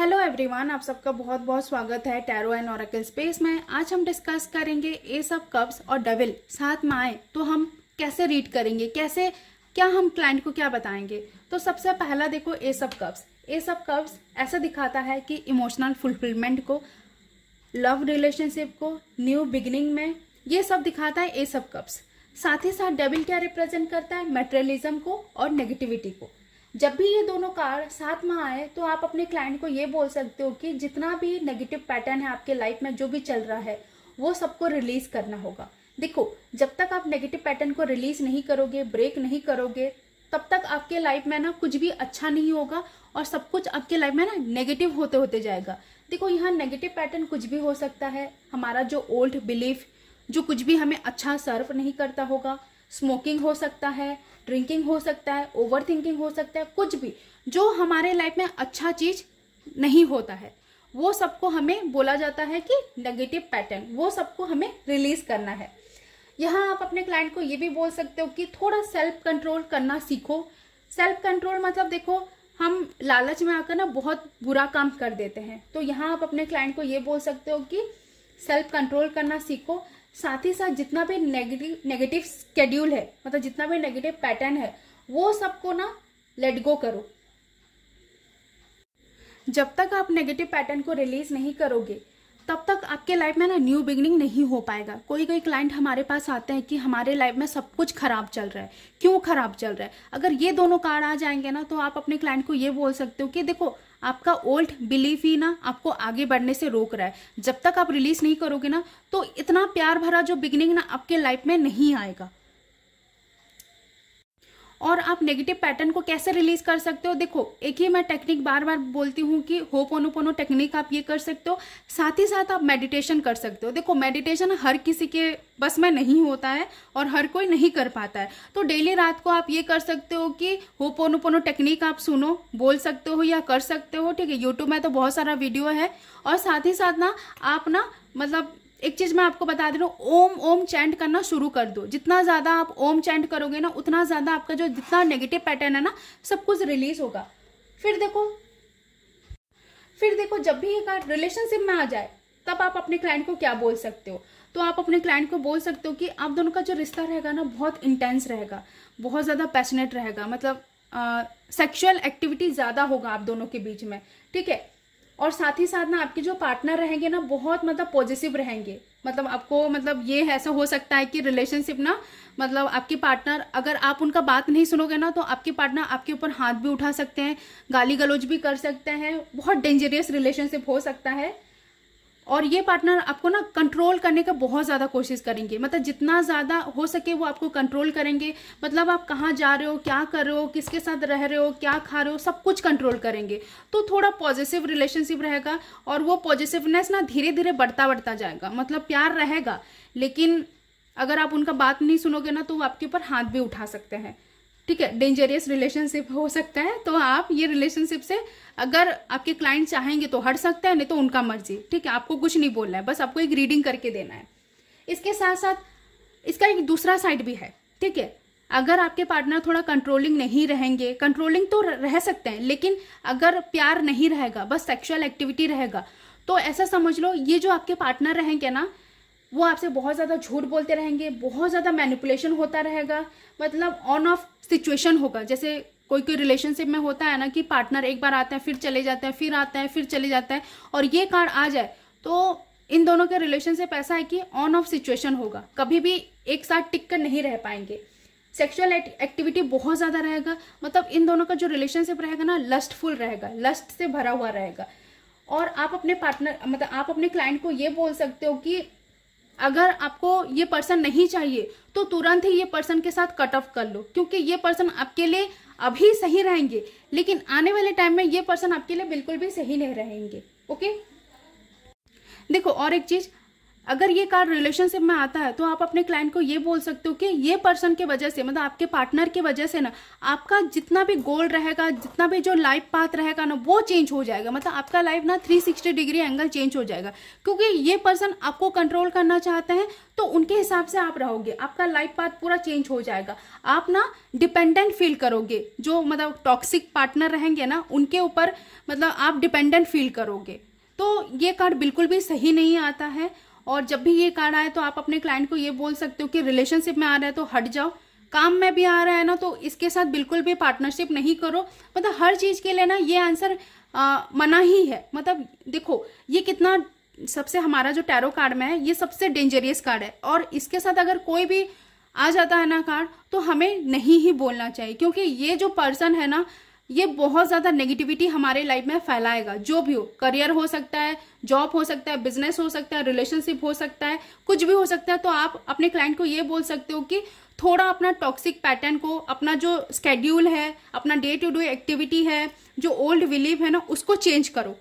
hello everyone आप सबका बहुत बहुत स्वागत है टैरो एंड ओरेकल स्पेस में आज हम डिस्कस करेंगे ए सब कब्स और डबल साथ में आए तो हम कैसे रीड करेंगे कैसे क्या हम क्लाइंट को क्या बताएंगे तो सबसे पहला देखो ए सब कब्स ए सब कब्स ऐसा दिखाता है कि इमोशनल फुलफिलमेंट को लव रिलेशनशिप को न्यू बिगिनिंग में ये सब दिखाता है ए सब कब्स साथ ही साथ डबिल क्या रिप्रेजेंट करता है मेटेरियलिज्म को और नेगेटिविटी को जब भी ये दोनों कार साथ में आए तो आप अपने क्लाइंट को ये बोल सकते हो कि जितना भी नेगेटिव पैटर्न है आपके लाइफ में जो भी चल रहा है वो सबको रिलीज करना होगा देखो जब तक आप नेगेटिव पैटर्न को रिलीज नहीं करोगे ब्रेक नहीं करोगे तब तक आपके लाइफ में ना कुछ भी अच्छा नहीं होगा और सब कुछ आपके लाइफ में ना नेगेटिव होते होते जाएगा देखो यहाँ नेगेटिव पैटर्न कुछ भी हो सकता है हमारा जो ओल्ड बिलीफ जो कुछ भी हमें अच्छा सर्व नहीं करता होगा स्मोकिंग हो सकता है ड्रिंकिंग हो सकता है ओवर थिंकिंग हो सकता है कुछ भी जो हमारे लाइफ में अच्छा चीज नहीं होता है वो सबको हमें बोला जाता है कि नेगेटिव पैटर्न वो सबको हमें रिलीज करना है यहाँ आप अपने क्लाइंट को ये भी बोल सकते हो कि थोड़ा सेल्फ कंट्रोल करना सीखो सेल्फ कंट्रोल मतलब देखो हम लालच में आकर ना बहुत बुरा काम कर देते हैं तो यहाँ आप अपने क्लाइंट को ये बोल सकते हो कि सेल्फ कंट्रोल करना सीखो साथ ही साथ जितना भी नेगेटिव नेगेटिव स्केड्यूल है मतलब जितना भी नेगेटिव पैटर्न है वो सबको ना लेट गो करो जब तक आप नेगेटिव पैटर्न को रिलीज नहीं करोगे तब तक आपके लाइफ में ना न्यू बिगनिंग नहीं हो पाएगा कोई कोई क्लाइंट हमारे पास आते हैं कि हमारे लाइफ में सब कुछ खराब चल रहा है क्यों खराब चल रहा है अगर ये दोनों कार्ड आ जाएंगे ना तो आप अपने क्लाइंट को ये बोल सकते हो कि देखो आपका ओल्ड बिलीफ ही ना आपको आगे बढ़ने से रोक रहा है जब तक आप रिलीज नहीं करोगे ना तो इतना प्यार भरा जो बिगिनिंग ना आपके लाइफ में नहीं आएगा और आप नेगेटिव पैटर्न को कैसे रिलीज कर सकते हो देखो एक ही मैं टेक्निक बार बार बोलती हूँ कि हो पोनो पोनो टेक्निक आप ये कर सकते हो साथ ही साथ आप मेडिटेशन कर सकते हो देखो मेडिटेशन हर किसी के बस में नहीं होता है और हर कोई नहीं कर पाता है तो डेली रात को आप ये कर सकते हो कि हो पोनो पोनो टेक्निक आप सुनो बोल सकते हो या कर सकते हो ठीक है यूट्यूब में तो बहुत सारा वीडियो है और साथ ही साथ ना आप ना मतलब एक चीज मैं आपको बता दे रहा हूँ ओम ओम चैंट करना शुरू कर दो जितना ज्यादा आप ओम चैंट करोगे ना उतना ज्यादा आपका जो जितना नेगेटिव पैटर्न है ना सब कुछ रिलीज होगा फिर देखो फिर देखो जब भी ये कार्ड रिलेशनशिप में आ जाए तब आप अपने क्लाइंट को क्या बोल सकते हो तो आप अपने क्लाइंट को बोल सकते हो कि आप दोनों का जो रिश्ता रहेगा ना बहुत इंटेंस रहेगा बहुत ज़्यादा पैशनेट रहेगा मतलब सेक्सुअल एक्टिविटी ज़्यादा होगा आप दोनों के बीच में ठीक है और साथ ही साथ ना आपके जो पार्टनर रहेंगे ना बहुत मतलब पॉजिटिव रहेंगे मतलब आपको मतलब ये ऐसा हो सकता है कि रिलेशनशिप ना मतलब आपके पार्टनर अगर आप उनका बात नहीं सुनोगे ना तो आपके पार्टनर आपके ऊपर हाथ भी उठा सकते हैं गाली गलौज भी कर सकते हैं बहुत डेंजरियस रिलेशनशिप हो सकता है और ये पार्टनर आपको ना कंट्रोल करने का बहुत ज़्यादा कोशिश करेंगे मतलब जितना ज़्यादा हो सके वो आपको कंट्रोल करेंगे मतलब आप कहाँ जा रहे हो क्या कर रहे हो किसके साथ रह रहे हो क्या खा रहे हो सब कुछ कंट्रोल करेंगे तो थोड़ा पॉजिटिव रिलेशनशिप रहेगा और वो पॉजिटिवनेस ना धीरे धीरे बढ़ता बढ़ता जाएगा मतलब प्यार रहेगा लेकिन अगर आप उनका बात नहीं सुनोगे ना तो वो आपके ऊपर हाथ भी उठा सकते हैं ठीक है डेंजरियस रिलेशनशिप हो सकता है तो आप ये रिलेशनशिप से अगर आपके क्लाइंट चाहेंगे तो हट सकता है नहीं तो उनका मर्जी ठीक है आपको कुछ नहीं बोलना है बस आपको एक रीडिंग करके देना है इसके साथ साथ इसका एक दूसरा साइड भी है ठीक है अगर आपके पार्टनर थोड़ा कंट्रोलिंग नहीं रहेंगे कंट्रोलिंग तो रह सकते हैं लेकिन अगर प्यार नहीं रहेगा बस सेक्शुअल एक्टिविटी रहेगा तो ऐसा समझ लो ये जो आपके पार्टनर रहेंगे ना वो आपसे बहुत ज़्यादा झूठ बोलते रहेंगे बहुत ज़्यादा मैनिपुलेशन होता रहेगा मतलब ऑन ऑफ सिचुएशन होगा जैसे कोई कोई रिलेशनशिप में होता है ना कि पार्टनर एक बार आता है फिर चले जाते हैं फिर आता है फिर चले जाता है और ये कार्ड आ जाए तो इन दोनों के रिलेशनशिप ऐसा है कि ऑन ऑफ सिचुएशन होगा कभी भी एक साथ टिक कर नहीं रह पाएंगे सेक्सुअल एक्टिविटी बहुत ज़्यादा रहेगा मतलब इन दोनों का जो रिलेशनशिप रहेगा ना लस्टफुल रहेगा लस्ट से भरा हुआ रहेगा और आप अपने पार्टनर मतलब आप अपने क्लाइंट को ये बोल सकते हो कि अगर आपको ये पर्सन नहीं चाहिए तो तुरंत ही ये पर्सन के साथ कट ऑफ कर लो क्योंकि ये पर्सन आपके लिए अभी सही रहेंगे लेकिन आने वाले टाइम में ये पर्सन आपके लिए बिल्कुल भी सही नहीं रहेंगे ओके देखो और एक चीज़ अगर ये कार्ड रिलेशनशिप में आता है तो आप अपने क्लाइंट को ये बोल सकते हो कि ये पर्सन के वजह से मतलब आपके पार्टनर की वजह से ना आपका जितना भी गोल रहेगा जितना भी जो लाइफ पाथ रहेगा ना वो चेंज हो जाएगा मतलब आपका लाइफ ना 360 डिग्री एंगल चेंज हो जाएगा क्योंकि ये पर्सन आपको कंट्रोल करना चाहते हैं तो उनके हिसाब से आप रहोगे आपका लाइफ पाथ पूरा चेंज हो जाएगा आप ना डिपेंडेंट फील करोगे जो मतलब टॉक्सिक पार्टनर रहेंगे ना उनके ऊपर मतलब आप डिपेंडेंट फील करोगे तो ये कार्ड बिल्कुल भी सही नहीं आता है और जब भी ये कार्ड आए तो आप अपने क्लाइंट को ये बोल सकते हो कि रिलेशनशिप में आ रहा है तो हट जाओ काम में भी आ रहा है ना तो इसके साथ बिल्कुल भी पार्टनरशिप नहीं करो मतलब हर चीज़ के लिए ना ये आंसर मना ही है मतलब देखो ये कितना सबसे हमारा जो टैरो कार्ड में है ये सबसे डेंजरियस कार्ड है और इसके साथ अगर कोई भी आ जाता है ना कार्ड तो हमें नहीं ही बोलना चाहिए क्योंकि ये जो पर्सन है ना ये बहुत ज़्यादा नेगेटिविटी हमारे लाइफ में फैलाएगा जो भी हो करियर हो सकता है जॉब हो सकता है बिजनेस हो सकता है रिलेशनशिप हो सकता है कुछ भी हो सकता है तो आप अपने क्लाइंट को ये बोल सकते हो कि थोड़ा अपना टॉक्सिक पैटर्न को अपना जो स्केड्यूल है अपना डे टू डे एक्टिविटी है जो ओल्ड बिलीव है ना उसको चेंज करो